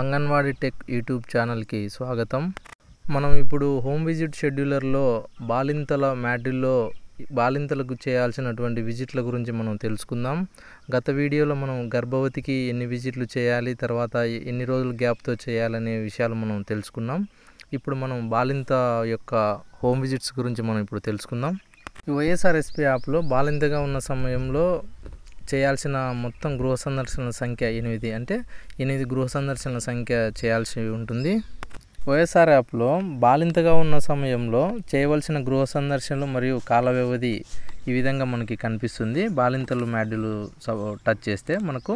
anganwadi tech YouTube ఛానల్కి స్వాగతం మనం ఇప్పుడు హోమ్ విజిట్ షెడ్యూలర్లో బాలింతల మ్యాడ్రిల్లో బాలింతలకు చేయాల్సినటువంటి విజిట్ల గురించి మనం తెలుసుకుందాం గత వీడియోలో మనం గర్భవతికి ఎన్ని విజిట్లు చేయాలి తర్వాత ఎన్ని రోజులు గ్యాప్తో చేయాలనే విషయాలు మనం తెలుసుకున్నాం ఇప్పుడు మనం బాలింత యొక్క హోమ్ విజిట్స్ గురించి మనం ఇప్పుడు తెలుసుకుందాం వైఎస్ఆర్ఎస్పీ యాప్లో బాలింతగా ఉన్న సమయంలో చేయాల్సిన మొత్తం గృహ సందర్శనల సంఖ్య ఎనిమిది అంటే ఎనిమిది గృహ సందర్శనల సంఖ్య చేయాల్సి ఉంటుంది వైఎస్ఆర్ యాప్లో బాలింతగా ఉన్న సమయంలో చేయవలసిన గృహ సందర్శనలు మరియు కాల వ్యవధి ఈ విధంగా మనకి కనిపిస్తుంది బాలింతలు మ్యాడ్లు టచ్ చేస్తే మనకు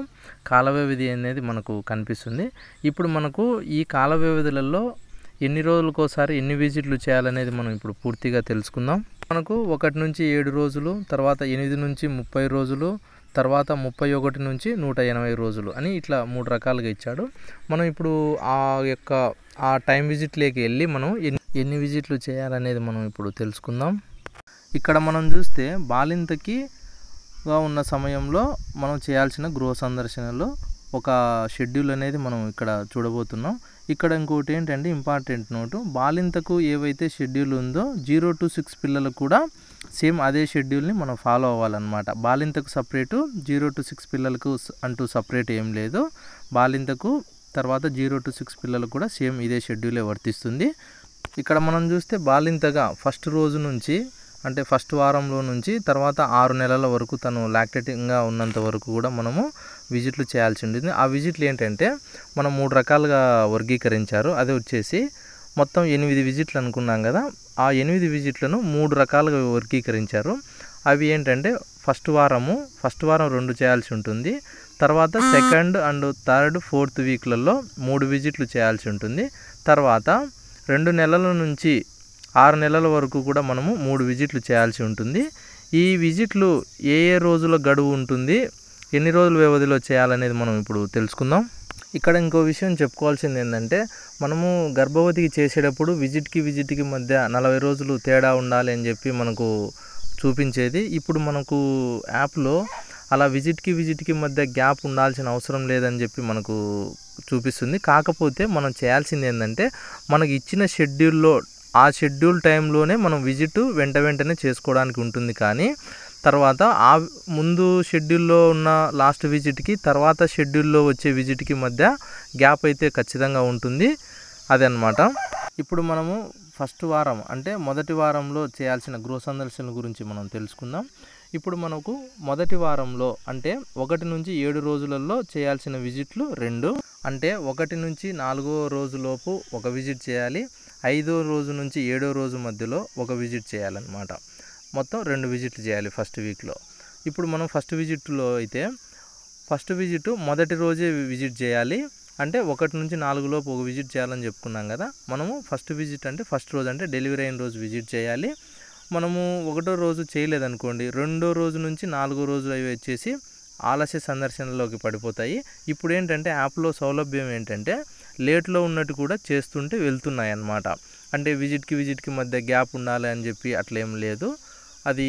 కాల వ్యవధి అనేది మనకు కనిపిస్తుంది ఇప్పుడు మనకు ఈ కాల వ్యవధులలో ఎన్ని రోజులకోసారి ఎన్ని విజిట్లు చేయాలనేది మనం ఇప్పుడు పూర్తిగా తెలుసుకుందాం మనకు ఒకటి నుంచి ఏడు రోజులు తర్వాత ఎనిమిది నుంచి ముప్పై రోజులు తర్వాత ముప్పై ఒకటి నుంచి నూట ఎనభై రోజులు అని ఇట్లా మూడు రకాలుగా ఇచ్చాడు మనం ఇప్పుడు ఆ యొక్క ఆ టైం విజిట్లోకి వెళ్ళి మనం ఎన్ని ఎన్ని విజిట్లు చేయాలనేది మనం ఇప్పుడు తెలుసుకుందాం ఇక్కడ మనం చూస్తే బాలింతకిగా ఉన్న సమయంలో మనం చేయాల్సిన గృహ సందర్శనలు ఒక షెడ్యూల్ అనేది మనం ఇక్కడ చూడబోతున్నాం ఇక్కడ ఇంకోటి ఏంటంటే ఇంపార్టెంట్ నోటు బాలింతకు ఏవైతే షెడ్యూల్ ఉందో జీరో టు సిక్స్ పిల్లలకు కూడా సేమ్ అదే షెడ్యూల్ని మనం ఫాలో అవ్వాలన్నమాట బాలింతకు సపరేటు జీరో టు సిక్స్ పిల్లలకు అంటూ సపరేట్ ఏం లేదు బాలింతకు తర్వాత జీరో టు సిక్స్ పిల్లలకు కూడా సేమ్ ఇదే షెడ్యూలే వర్తిస్తుంది ఇక్కడ మనం చూస్తే బాలింతగా ఫస్ట్ రోజు నుంచి అంటే ఫస్ట్ వారంలో నుంచి తర్వాత ఆరు నెలల వరకు తను లాక్టేటింగ్గా ఉన్నంత వరకు కూడా మనము విజిట్లు చేయాల్సి ఉంటుంది ఆ విజిట్లు ఏంటంటే మనం మూడు రకాలుగా వర్గీకరించారు అది వచ్చేసి మొత్తం ఎనిమిది విజిట్లు అనుకున్నాం కదా ఆ ఎనిమిది విజిట్లను మూడు రకాలుగా వర్గీకరించారు అవి ఏంటంటే ఫస్ట్ వారము ఫస్ట్ వారం రెండు చేయాల్సి ఉంటుంది తర్వాత సెకండ్ అండ్ థర్డ్ ఫోర్త్ వీక్లలో మూడు విజిట్లు చేయాల్సి ఉంటుంది తర్వాత రెండు నెలల నుంచి ఆరు నెలల వరకు కూడా మనము మూడు విజిట్లు చేయాల్సి ఉంటుంది ఈ విజిట్లు ఏ ఏ రోజుల గడువు ఉంటుంది ఎన్ని రోజుల వ్యవధిలో చేయాలనేది మనం ఇప్పుడు తెలుసుకుందాం ఇక్కడ ఇంకో విషయం చెప్పుకోవాల్సింది ఏంటంటే మనము గర్భవతికి చేసేటప్పుడు విజిట్కి విజిట్కి మధ్య నలభై రోజులు తేడా ఉండాలి అని చెప్పి మనకు చూపించేది ఇప్పుడు మనకు యాప్లో అలా విజిట్కి విజిట్కి మధ్య గ్యాప్ ఉండాల్సిన అవసరం లేదని చెప్పి మనకు చూపిస్తుంది కాకపోతే మనం చేయాల్సింది ఏంటంటే మనకి ఇచ్చిన షెడ్యూల్లో ఆ షెడ్యూల్ టైంలోనే మనం విజిట్ వెంట వెంటనే చేసుకోవడానికి ఉంటుంది కానీ తర్వాత ఆ ముందు షెడ్యూల్లో ఉన్న లాస్ట్ విజిట్కి తర్వాత షెడ్యూల్లో వచ్చే విజిట్కి మధ్య గ్యాప్ అయితే ఖచ్చితంగా ఉంటుంది అదనమాట ఇప్పుడు మనము ఫస్ట్ వారం అంటే మొదటి వారంలో చేయాల్సిన గృహ సందర్శన గురించి మనం తెలుసుకుందాం ఇప్పుడు మనకు మొదటి వారంలో అంటే ఒకటి నుంచి ఏడు రోజులలో చేయాల్సిన విజిట్లు రెండు అంటే ఒకటి నుంచి నాలుగో రోజులోపు ఒక విజిట్ చేయాలి ఐదో రోజు నుంచి ఏడో రోజు మధ్యలో ఒక విజిట్ చేయాలన్నమాట మొత్తం రెండు విజిట్లు చేయాలి ఫస్ట్ వీక్లో ఇప్పుడు మనం ఫస్ట్ విజిట్లో అయితే ఫస్ట్ విజిట్ మొదటి రోజే విజిట్ చేయాలి అంటే ఒకటి నుంచి నాలుగులోపు ఒక విజిట్ చేయాలని చెప్పుకున్నాం కదా మనము ఫస్ట్ విజిట్ అంటే ఫస్ట్ రోజు అంటే డెలివరీ అయిన రోజు విజిట్ చేయాలి మనము ఒకటో రోజు చేయలేదనుకోండి రెండో రోజు నుంచి నాలుగో రోజు అవి వచ్చేసి ఆలస్య సందర్శనలోకి పడిపోతాయి ఇప్పుడు ఏంటంటే యాప్లో సౌలభ్యం ఏంటంటే లేట్లో ఉన్నట్టు కూడా చేస్తుంటే వెళ్తున్నాయి అన్నమాట అంటే విజిట్కి విజిట్కి మధ్య గ్యాప్ ఉండాలి అని చెప్పి అట్లేం లేదు అది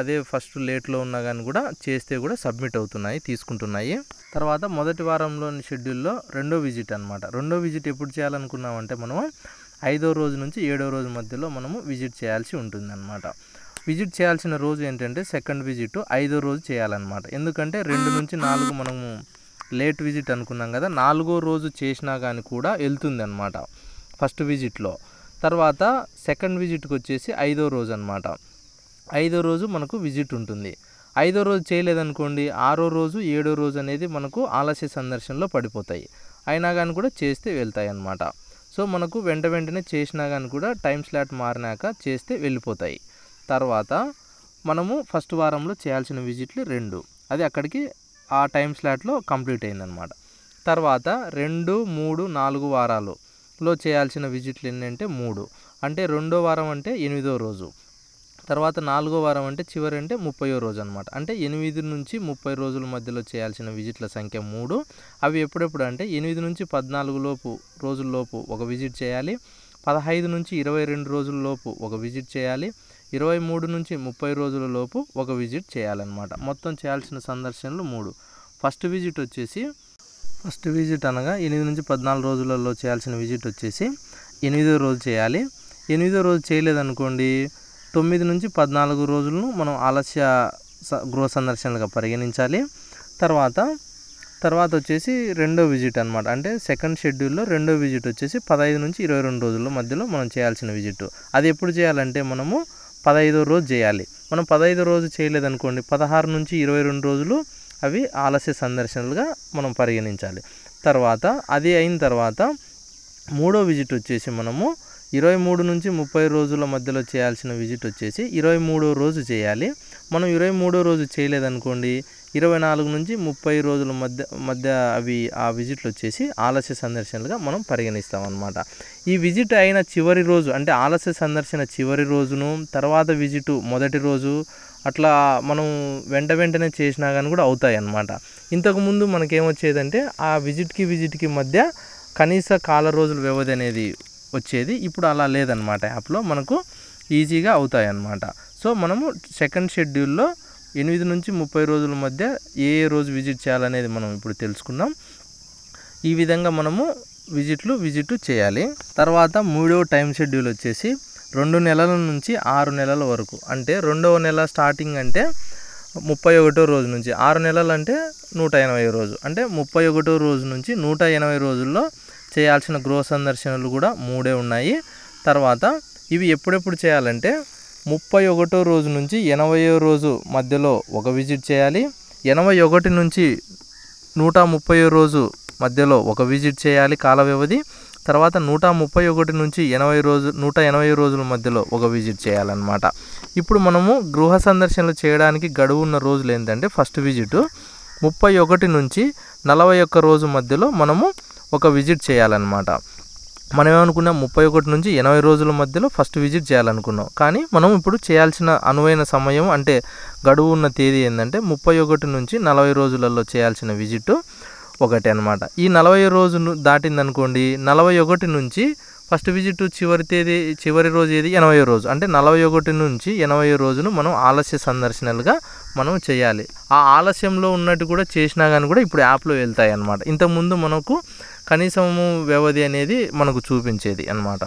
అదే ఫస్ట్ లేట్లో ఉన్నా కానీ కూడా చేస్తే కూడా సబ్మిట్ అవుతున్నాయి తీసుకుంటున్నాయి తర్వాత మొదటి వారంలోని షెడ్యూల్లో రెండో విజిట్ అనమాట రెండో విజిట్ ఎప్పుడు చేయాలనుకున్నామంటే మనము ఐదో రోజు నుంచి ఏడో రోజు మధ్యలో మనము విజిట్ చేయాల్సి ఉంటుందన్నమాట విజిట్ చేయాల్సిన రోజు ఏంటంటే సెకండ్ విజిట్ ఐదో రోజు చేయాలన్నమాట ఎందుకంటే రెండు నుంచి నాలుగు మనము లేట్ విజిట్ అనుకున్నాం కదా నాలుగో రోజు చేసినా కానీ కూడా వెళ్తుంది అనమాట ఫస్ట్ విజిట్లో తర్వాత సెకండ్ విజిట్కి వచ్చేసి ఐదో రోజు అనమాట ఐదో రోజు మనకు విజిట్ ఉంటుంది ఐదో రోజు చేయలేదనుకోండి ఆరో రోజు ఏడో రోజు అనేది మనకు ఆలస్య సందర్శనలో పడిపోతాయి అయినా కానీ కూడా చేస్తే వెళ్తాయి అన్నమాట సో మనకు వెంట వెంటనే చేసినా కానీ కూడా టైం స్లాట్ మారినాక చేస్తే వెళ్ళిపోతాయి తర్వాత మనము ఫస్ట్ వారంలో చేయాల్సిన విజిట్లు రెండు అది అక్కడికి ఆ టైం స్లాట్లో కంప్లీట్ అయిందనమాట తర్వాత రెండు మూడు నాలుగు వారాలులో చేయాల్సిన విజిట్లు ఏంటంటే మూడు అంటే రెండో వారం అంటే ఎనిమిదో రోజు తర్వాత నాలుగో వారం అంటే చివరి అంటే ముప్పయో రోజు అనమాట అంటే ఎనిమిది నుంచి ముప్పై రోజుల మధ్యలో చేయాల్సిన విజిట్ల సంఖ్య మూడు అవి ఎప్పుడెప్పుడు అంటే ఎనిమిది నుంచి పద్నాలుగు లోపు రోజుల్లోపు ఒక విజిట్ చేయాలి పదహైదు నుంచి ఇరవై రెండు రోజుల లోపు ఒక విజిట్ చేయాలి ఇరవై మూడు నుంచి ముప్పై రోజుల లోపు ఒక విజిట్ చేయాలన్నమాట మొత్తం చేయాల్సిన సందర్శనలు మూడు ఫస్ట్ విజిట్ వచ్చేసి ఫస్ట్ విజిట్ అనగా ఎనిమిది నుంచి పద్నాలుగు రోజులలో చేయాల్సిన విజిట్ వచ్చేసి ఎనిమిదో రోజు చేయాలి ఎనిమిదో రోజు చేయలేదనుకోండి తొమ్మిది నుంచి పద్నాలుగు రోజులను మనం ఆలస్య గృహ సందర్శనలుగా పరిగణించాలి తర్వాత తర్వాత వచ్చేసి రెండో విజిట్ అనమాట అంటే సెకండ్ షెడ్యూల్లో రెండో విజిట్ వచ్చేసి పదహైదు నుంచి ఇరవై రెండు రోజుల మధ్యలో మనం చేయాల్సిన విజిట్ అది ఎప్పుడు చేయాలంటే మనము పదహైదో రోజు చేయాలి మనం పదహైదో రోజు చేయలేదనుకోండి పదహారు నుంచి ఇరవై రెండు రోజులు అవి ఆలస్య సందర్శనలుగా మనం పరిగణించాలి తర్వాత అది అయిన తర్వాత మూడో విజిట్ వచ్చేసి మనము ఇరవై మూడు నుంచి ముప్పై రోజుల మధ్యలో చేయాల్సిన విజిట్ వచ్చేసి ఇరవై మూడో రోజు చేయాలి మనం ఇరవై మూడో రోజు చేయలేదనుకోండి ఇరవై నాలుగు నుంచి ముప్పై రోజుల మధ్య మధ్య అవి ఆ విజిట్లు వచ్చేసి ఆలస్య సందర్శనలుగా మనం పరిగణిస్తాం అనమాట ఈ విజిట్ అయిన చివరి రోజు అంటే ఆలస్య సందర్శన చివరి రోజును తర్వాత విజిట్ మొదటి రోజు అట్లా మనం వెంట వెంటనే చేసినా కానీ కూడా అవుతాయి అన్నమాట ఇంతకుముందు మనకేమొచ్చేదంటే ఆ విజిట్కి విజిట్కి మధ్య కనీస కాల రోజుల వ్యవధి అనేది వచ్చేది ఇప్పుడు అలా లేదన్నమాట యాప్లో మనకు ఈజీగా అవుతాయి అన్నమాట సో మనము సెకండ్ షెడ్యూల్లో ఎనిమిది నుంచి ముప్పై రోజుల మధ్య ఏ ఏ రోజు విజిట్ చేయాలనేది మనం ఇప్పుడు తెలుసుకుందాం ఈ విధంగా మనము విజిట్లు విజిట్ చేయాలి తర్వాత మూడవ టైం షెడ్యూల్ వచ్చేసి రెండు నెలల నుంచి ఆరు నెలల వరకు అంటే రెండవ నెల స్టార్టింగ్ అంటే ముప్పై ఒకటో రోజు నుంచి ఆరు నెలలు అంటే నూట ఎనభై రోజు అంటే ముప్పై ఒకటో రోజు నుంచి నూట ఎనభై రోజుల్లో చేయాల్సిన గృహ సందర్శనలు కూడా మూడే ఉన్నాయి తర్వాత ఇవి ఎప్పుడెప్పుడు చేయాలంటే ముప్పై ఒకటో రోజు నుంచి ఎనభైయో రోజు మధ్యలో ఒక విజిట్ చేయాలి ఎనభై ఒకటి నుంచి నూట ముప్పై రోజు మధ్యలో ఒక విజిట్ చేయాలి కాల వ్యవధి తర్వాత నూట ముప్పై ఒకటి నుంచి ఎనభై రోజు నూట ఎనభై రోజుల మధ్యలో ఒక విజిట్ చేయాలన్నమాట ఇప్పుడు మనము గృహ సందర్శనలు చేయడానికి గడువు ఉన్న రోజులు ఏంటంటే ఫస్ట్ విజిట్ ముప్పై ఒకటి నుంచి నలభై ఒక్క రోజు మధ్యలో మనము ఒక విజిట్ చేయాలన్నమాట మనం ఏమనుకున్నాం ముప్పై ఒకటి నుంచి ఎనభై రోజుల మధ్యలో ఫస్ట్ విజిట్ చేయాలనుకున్నాం కానీ మనం ఇప్పుడు చేయాల్సిన అనువైన సమయం అంటే గడువు ఉన్న తేదీ ఏంటంటే ముప్పై ఒకటి నుంచి నలభై రోజులలో చేయాల్సిన విజిట్ ఒకటి అనమాట ఈ నలభై రోజు దాటిందనుకోండి నలభై ఒకటి నుంచి ఫస్ట్ విజిట్ చివరి తేదీ చివరి రోజు ఏది ఎనభై రోజు అంటే నలభై ఒకటి నుంచి ఎనభై రోజును మనం ఆలస్య సందర్శనలుగా మనం చేయాలి ఆ ఆలస్యంలో ఉన్నట్టు కూడా చేసినా కానీ కూడా ఇప్పుడు యాప్లో వెళ్తాయి అనమాట ఇంతకుముందు మనకు కనీసము వ్యవధి అనేది మనకు చూపించేది అనమాట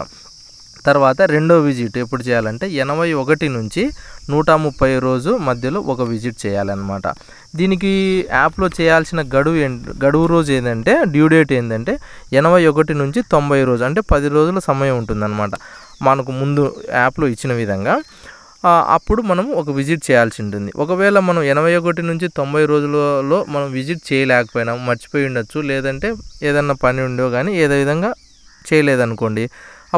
తర్వాత రెండో విజిట్ ఎప్పుడు చేయాలంటే ఎనభై ఒకటి నుంచి నూట ముప్పై రోజు మధ్యలో ఒక విజిట్ చేయాలన్నమాట దీనికి యాప్లో చేయాల్సిన గడువు గడువు రోజు ఏంటంటే డ్యూ డేట్ ఏంటంటే ఎనభై ఒకటి నుంచి తొంభై రోజు అంటే పది రోజుల సమయం ఉంటుందన్నమాట మనకు ముందు యాప్లో ఇచ్చిన విధంగా అప్పుడు మనం ఒక విజిట్ చేయాల్సి ఉంటుంది ఒకవేళ మనం ఎనభై ఒకటి నుంచి తొంభై రోజులలో మనం విజిట్ చేయలేకపోయినాం మర్చిపోయి ఉండొచ్చు లేదంటే ఏదన్నా పని ఉండో కానీ ఏదో విధంగా చేయలేదనుకోండి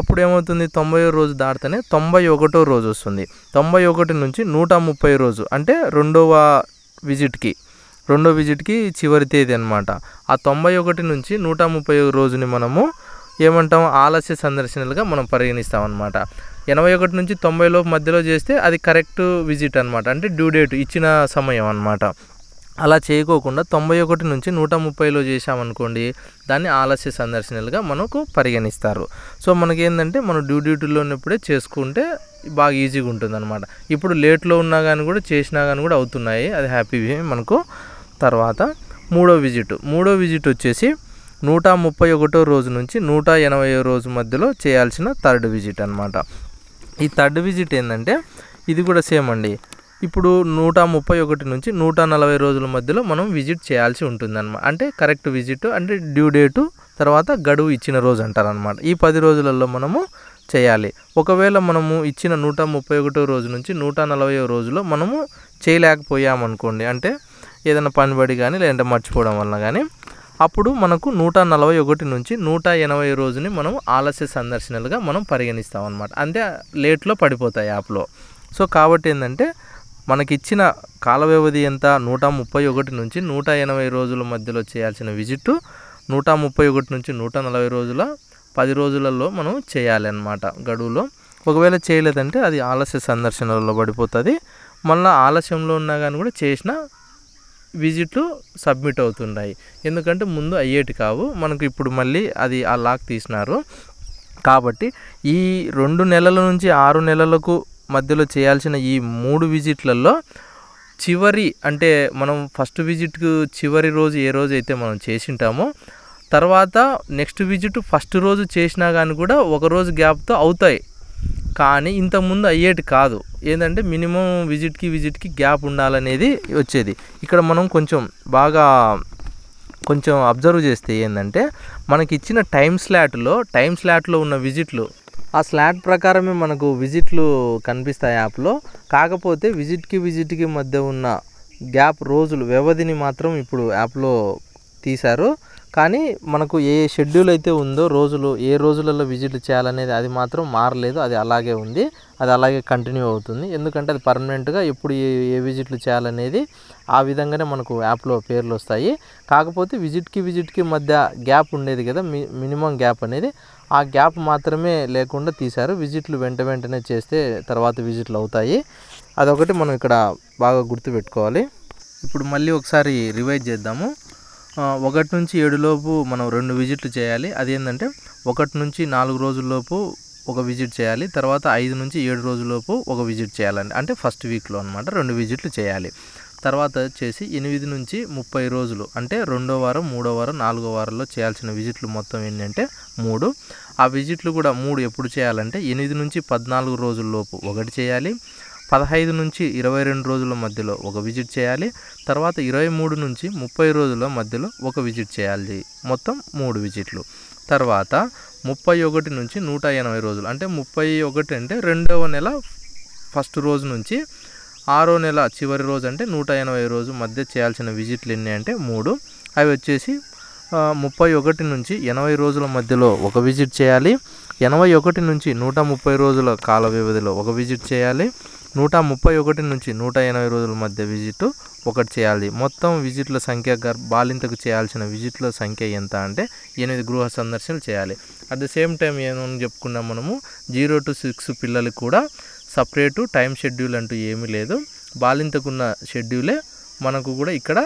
అప్పుడు ఏమవుతుంది తొంభై రోజు దాటితేనే తొంభై ఒకటో రోజు వస్తుంది తొంభై ఒకటి నుంచి నూట ముప్పై రోజు అంటే రెండవ విజిట్కి రెండో విజిట్కి చివరి తేదీ అనమాట ఆ తొంభై ఒకటి నుంచి నూట ముప్పై రోజుని మనము ఏమంటాం ఆలస్య సందర్శనలుగా మనం పరిగణిస్తామన్నమాట ఎనభై ఒకటి నుంచి తొంభై లోపు మధ్యలో చేస్తే అది కరెక్ట్ విజిట్ అనమాట అంటే డ్యూ డేట్ ఇచ్చిన సమయం అనమాట అలా చేయకోకుండా తొంభై ఒకటి నుంచి నూట ముప్పైలో చేసామనుకోండి దాన్ని ఆలస్య సందర్శనలుగా మనకు పరిగణిస్తారు సో మనకేందంటే మనం డ్యూ డ్యూటీలో ఉన్నప్పుడే చేసుకుంటే బాగా ఈజీగా ఉంటుంది అనమాట ఇప్పుడు లేట్లో ఉన్నా కానీ కూడా చేసినా కానీ కూడా అవుతున్నాయి అది హ్యాపీ మనకు తర్వాత మూడో విజిట్ మూడో విజిట్ వచ్చేసి నూట ముప్పై ఒకటో రోజు నుంచి నూట ఎనభై రోజు మధ్యలో చేయాల్సిన థర్డ్ విజిట్ అనమాట ఈ థర్డ్ విజిట్ ఏంటంటే ఇది కూడా సేమ్ అండి ఇప్పుడు నూట ముప్పై ఒకటి నుంచి నూట నలభై రోజుల మధ్యలో మనం విజిట్ చేయాల్సి ఉంటుందన్నమాట అంటే కరెక్ట్ విజిట్ అంటే డ్యూ డేటు తర్వాత గడువు ఇచ్చిన రోజు అంటారనమాట ఈ పది రోజులలో మనము చేయాలి ఒకవేళ మనము ఇచ్చిన నూట ముప్పై ఒకటో రోజు నుంచి నూట నలభై రోజులో మనము చేయలేకపోయామనుకోండి అంటే ఏదైనా పని పడి కానీ లేదంటే మర్చిపోవడం వల్ల కానీ అప్పుడు మనకు నూట నలభై ఒకటి నుంచి నూట ఎనభై రోజుని మనం ఆలస్య సందర్శనలుగా మనం పరిగణిస్తామన్నమాట అంతే అంటే లేట్లో పడిపోతాయి యాప్లో సో కాబట్టి ఏంటంటే మనకిచ్చిన కాల వ్యవధి ఎంత నూట ముప్పై ఒకటి నుంచి నూట ఎనభై రోజుల మధ్యలో చేయాల్సిన విజిట్ నూట ముప్పై ఒకటి నుంచి నూట నలభై రోజుల పది రోజులలో మనం చేయాలి అన్నమాట గడువులో ఒకవేళ చేయలేదంటే అది ఆలస్య సందర్శనలలో పడిపోతుంది మళ్ళీ ఆలస్యంలో ఉన్నా కానీ కూడా చేసిన విజిట్లు సబ్మిట్ అవుతున్నాయి ఎందుకంటే ముందు అయ్యేటి కావు మనకు ఇప్పుడు మళ్ళీ అది ఆ లాక్ తీసినారు కాబట్టి ఈ రెండు నెలల నుంచి ఆరు నెలలకు మధ్యలో చేయాల్సిన ఈ మూడు విజిట్లలో చివరి అంటే మనం ఫస్ట్ విజిట్కు చివరి రోజు ఏ రోజు అయితే మనం చేసింటామో తర్వాత నెక్స్ట్ విజిట్ ఫస్ట్ రోజు చేసినా కానీ కూడా ఒకరోజు గ్యాప్తో అవుతాయి కానీ ఇంతకుముందు అయ్యేటి కాదు ఏంటంటే మినిమం విజిట్కి విజిట్కి గ్యాప్ ఉండాలనేది వచ్చేది ఇక్కడ మనం కొంచెం బాగా కొంచెం అబ్జర్వ్ చేస్తే ఏంటంటే మనకి ఇచ్చిన టైం స్లాట్లో టైం స్లాట్లో ఉన్న విజిట్లు ఆ స్లాట్ ప్రకారమే మనకు విజిట్లు కనిపిస్తాయి యాప్లో కాకపోతే విజిట్కి విజిట్కి మధ్య ఉన్న గ్యాప్ రోజులు వ్యవధిని మాత్రం ఇప్పుడు యాప్లో తీశారు కానీ మనకు ఏ షెడ్యూల్ అయితే ఉందో రోజులు ఏ రోజులలో విజిట్ చేయాలనేది అది మాత్రం మారలేదు అది అలాగే ఉంది అది అలాగే కంటిన్యూ అవుతుంది ఎందుకంటే అది పర్మనెంట్గా ఎప్పుడు ఏ విజిట్లు చేయాలనేది ఆ విధంగానే మనకు యాప్లో పేర్లు వస్తాయి కాకపోతే విజిట్కి విజిట్కి మధ్య గ్యాప్ ఉండేది కదా మినిమం గ్యాప్ అనేది ఆ గ్యాప్ మాత్రమే లేకుండా తీశారు విజిట్లు వెంట వెంటనే చేస్తే తర్వాత విజిట్లు అవుతాయి అదొకటి మనం ఇక్కడ బాగా గుర్తుపెట్టుకోవాలి ఇప్పుడు మళ్ళీ ఒకసారి రివైజ్ చేద్దాము ఒకటి నుంచి ఏడులోపు మనం రెండు విజిట్లు చేయాలి అది ఏంటంటే ఒకటి నుంచి నాలుగు రోజుల్లోపు ఒక విజిట్ చేయాలి తర్వాత ఐదు నుంచి ఏడు రోజులలోపు ఒక విజిట్ చేయాలండి అంటే ఫస్ట్ వీక్లో అనమాట రెండు విజిట్లు చేయాలి తర్వాత వచ్చేసి ఎనిమిది నుంచి ముప్పై రోజులు అంటే రెండో వారం మూడో వారం నాలుగో వారంలో చేయాల్సిన విజిట్లు మొత్తం ఏంటంటే మూడు ఆ విజిట్లు కూడా మూడు ఎప్పుడు చేయాలంటే ఎనిమిది నుంచి పద్నాలుగు రోజుల్లోపు ఒకటి చేయాలి పదహైదు నుంచి ఇరవై రెండు రోజుల మధ్యలో ఒక విజిట్ చేయాలి తర్వాత ఇరవై మూడు నుంచి ముప్పై రోజుల మధ్యలో ఒక విజిట్ చేయాలి మొత్తం మూడు విజిట్లు తర్వాత ముప్పై ఒకటి నుంచి నూట ఎనభై రోజులు అంటే ముప్పై ఒకటి అంటే రెండవ నెల ఫస్ట్ రోజు నుంచి ఆరో నెల చివరి రోజు అంటే నూట ఎనభై రోజు మధ్య చేయాల్సిన విజిట్లు ఎన్ని అంటే మూడు అవి వచ్చేసి ముప్పై ఒకటి నుంచి ఎనభై రోజుల మధ్యలో ఒక విజిట్ చేయాలి ఎనభై ఒకటి నుంచి నూట ముప్పై రోజుల కాల వ్యవధిలో ఒక విజిట్ చేయాలి నూట ముప్పై ఒకటి నుంచి నూట ఎనభై రోజుల మధ్య విజిట్ ఒకటి చేయాలి మొత్తం విజిట్ల సంఖ్య బాలింతకు చేయాల్సిన విజిట్ల సంఖ్య ఎంత అంటే ఎనిమిది గృహ సందర్శనలు చేయాలి అట్ ద సేమ్ టైం ఏమని చెప్పుకున్నాం మనము జీరో టు సిక్స్ పిల్లలకు కూడా సపరేటు టైం షెడ్యూల్ అంటూ ఏమీ లేదు బాలింతకున్న షెడ్యూలే మనకు కూడా ఇక్కడ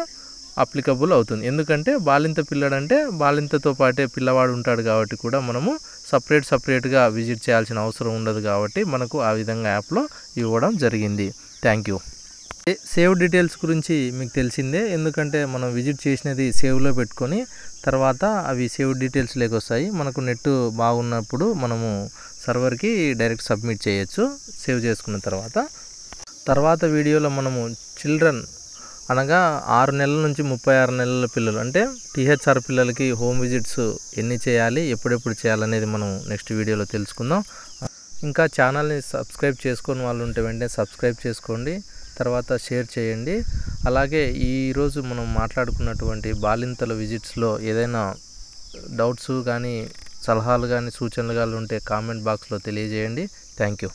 అప్లికబుల్ అవుతుంది ఎందుకంటే బాలింత పిల్లడంటే బాలింతతో పాటే పిల్లవాడు ఉంటాడు కాబట్టి కూడా మనము సపరేట్ సపరేట్గా విజిట్ చేయాల్సిన అవసరం ఉండదు కాబట్టి మనకు ఆ విధంగా యాప్లో ఇవ్వడం జరిగింది థ్యాంక్ యూ సేవ్ డీటెయిల్స్ గురించి మీకు తెలిసిందే ఎందుకంటే మనం విజిట్ చేసినది సేవ్లో పెట్టుకొని తర్వాత అవి సేవ్ డీటెయిల్స్ వస్తాయి మనకు నెట్ బాగున్నప్పుడు మనము సర్వర్కి డైరెక్ట్ సబ్మిట్ చేయొచ్చు సేవ్ చేసుకున్న తర్వాత తర్వాత వీడియోలో మనము చిల్డ్రన్ అనగా ఆరు నెలల నుంచి ముప్పై ఆరు నెలల పిల్లలు అంటే టీహెచ్ఆర్ పిల్లలకి హోమ్ విజిట్స్ ఎన్ని చేయాలి ఎప్పుడెప్పుడు చేయాలనేది మనం నెక్స్ట్ వీడియోలో తెలుసుకుందాం ఇంకా ఛానల్ని సబ్స్క్రైబ్ చేసుకుని వాళ్ళు ఉంటే వెంటనే సబ్స్క్రైబ్ చేసుకోండి తర్వాత షేర్ చేయండి అలాగే ఈరోజు మనం మాట్లాడుకున్నటువంటి బాలింతల విజిట్స్లో ఏదైనా డౌట్స్ కానీ సలహాలు కానీ సూచనలు కానీ ఉంటే కామెంట్ బాక్స్లో తెలియజేయండి థ్యాంక్ యూ